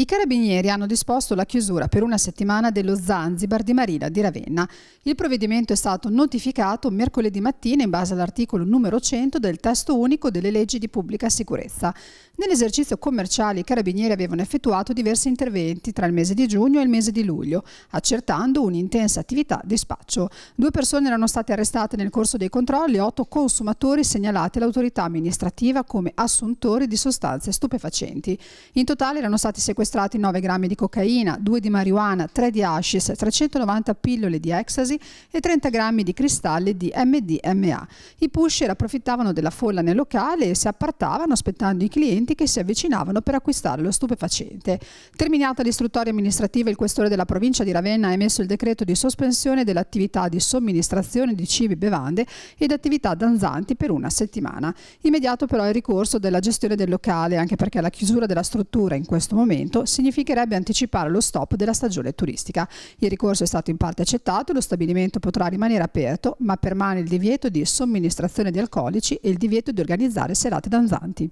I carabinieri hanno disposto la chiusura per una settimana dello Zanzibar di Marina di Ravenna. Il provvedimento è stato notificato mercoledì mattina in base all'articolo numero 100 del testo unico delle leggi di pubblica sicurezza. Nell'esercizio commerciale i carabinieri avevano effettuato diversi interventi tra il mese di giugno e il mese di luglio, accertando un'intensa attività di spaccio. Due persone erano state arrestate nel corso dei controlli e otto consumatori segnalati all'autorità amministrativa come assuntori di sostanze stupefacenti. In totale erano stati sequestrati sequestrati 9 grammi di cocaina, 2 di marijuana, 3 di hashish, 390 pillole di ecstasy e 30 grammi di cristalli di MDMA. I pusher approfittavano della folla nel locale e si appartavano aspettando i clienti che si avvicinavano per acquistare lo stupefacente. Terminata l'istruttoria amministrativa, il questore della provincia di Ravenna ha emesso il decreto di sospensione dell'attività di somministrazione di cibi, e bevande ed attività danzanti per una settimana. Immediato però il ricorso della gestione del locale, anche perché la chiusura della struttura in questo momento mercato significherebbe anticipare lo stop della stagione turistica. Il ricorso è stato in parte accettato e lo stabilimento potrà rimanere aperto, ma permane il divieto di somministrazione di alcolici e il divieto di organizzare serate danzanti.